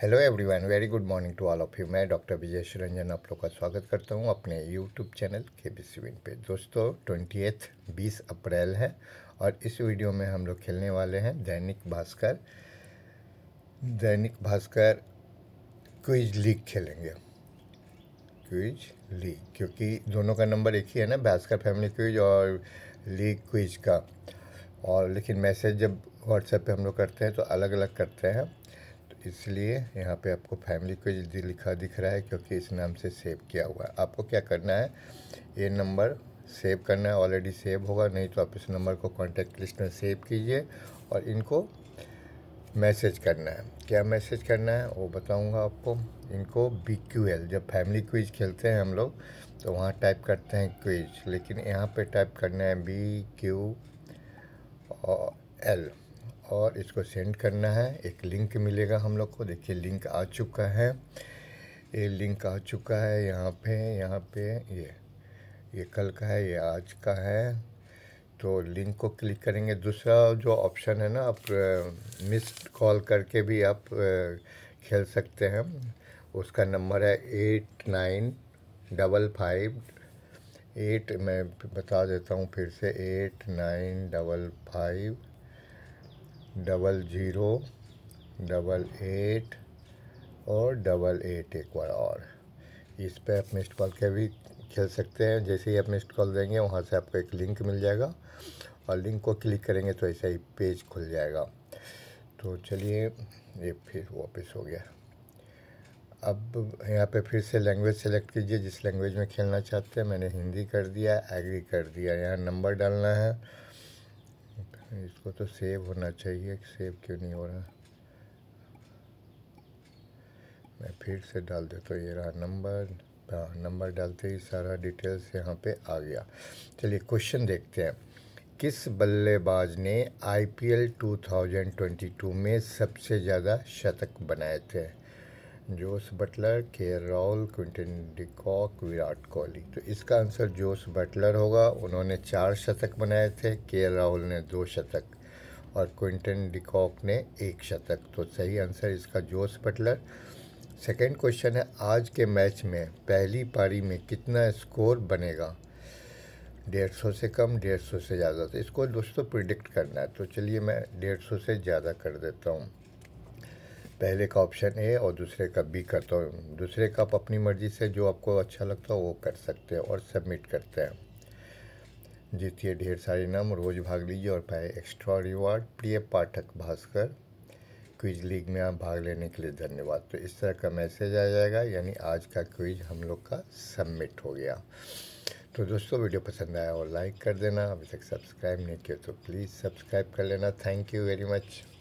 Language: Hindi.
hello everyone very good morning to all of you मैं डॉक्टर विजय रंजन आप लोग का स्वागत करता हूं अपने यूट्यूब चैनल के बी विन पे दोस्तों ट्वेंटी एथ बीस अप्रैल है और इस वीडियो में हम लोग खेलने वाले हैं दैनिक भास्कर दैनिक भास्कर क्विज लीग खेलेंगे क्विज लीग क्योंकि दोनों का नंबर एक ही है ना भास्कर फैमिली क्विज और लीग क्विज का और लेकिन मैसेज जब व्हाट्सएप पे हम लोग करते हैं तो अलग अलग करते हैं इसलिए यहाँ पे आपको फैमिली को लिखा दिख रहा है क्योंकि इस नाम से सेव किया हुआ है आपको क्या करना है ये नंबर सेव करना है ऑलरेडी सेव होगा नहीं तो आप इस नंबर को कॉन्टैक्ट लिस्ट में सेव कीजिए और इनको मैसेज करना है क्या मैसेज करना है वो बताऊंगा आपको इनको बी क्यू एल जब फैमिली क्विज खेलते हैं हम लोग तो वहाँ टाइप करते हैं क्विज लेकिन यहाँ पे टाइप करना है बी क्यू एल और इसको सेंड करना है एक लिंक मिलेगा हम लोग को देखिए लिंक आ चुका है ये लिंक आ चुका है यहाँ पे यहाँ पे ये ये कल का है ये आज का है तो लिंक को क्लिक करेंगे दूसरा जो ऑप्शन है ना आप मिस्ड कॉल करके भी आप खेल सकते हैं उसका नंबर है eight nine double five eight मैं बता देता हूँ फिर से eight nine double five double zero double eight और डबल एट एक बार और इस पर आप मिस्ड कॉल के भी खेल सकते हैं जैसे ही आप मिस्ड कॉल देंगे वहाँ से आपको एक लिंक मिल जाएगा और लिंक को क्लिक करेंगे तो ऐसा ही पेज खुल जाएगा तो चलिए ये फिर वापस हो गया अब यहाँ पे फिर से लैंग्वेज सेलेक्ट कीजिए जिस लैंग्वेज में खेलना चाहते हैं मैंने हिंदी कर दिया एग्री कर दिया यहाँ नंबर डालना है इसको तो सेव होना चाहिए सेव क्यों नहीं हो रहा मैं फिर से डाल देता तो ये रहा नंबर नंबर हाँ, डालते ही सारा डिटेल्स यहाँ पे आ गया चलिए क्वेश्चन देखते हैं किस बल्लेबाज ने आईपीएल 2022 में सबसे ज़्यादा शतक बनाए थे Jos Buttler K Rahul Quinton de Kock Virat Kohli तो इसका आंसर जोस बटलर होगा उन्होंने चार शतक बनाए थे के राहुल ने दो शतक और क्विंटन डिकॉक ने एक शतक तो सही आंसर इसका जोस बटलर सेकेंड क्वेश्चन है आज के मैच में पहली पारी में कितना स्कोर बनेगा डेढ़ सौ से कम डेढ़ सौ से ज़्यादा तो इसको दोस्तों प्रिडिक्ट करना है तो चलिए मैं डेढ़ सौ से ज़्यादा कर देता हूँ पहले का ऑप्शन ए और दूसरे का बी करता हूँ तो दूसरे का आप अपनी मर्ज़ी से जो आपको अच्छा लगता हो वो कर सकते हैं और सबमिट करते हैं जीतिए ढेर सारे इनाम रोज़ भाग लीजिए और पाए एक्स्ट्रा रिवार्ड प्रिय पाठक भास्कर क्विज लीग में आप भाग लेने के लिए धन्यवाद तो इस तरह का मैसेज आ जाएगा यानी आज का क्विज हम लोग का सबमिट हो गया तो दोस्तों वीडियो पसंद आया और लाइक कर देना अभी तक सब्सक्राइब नहीं किया तो प्लीज़ सब्सक्राइब कर लेना थैंक यू वेरी मच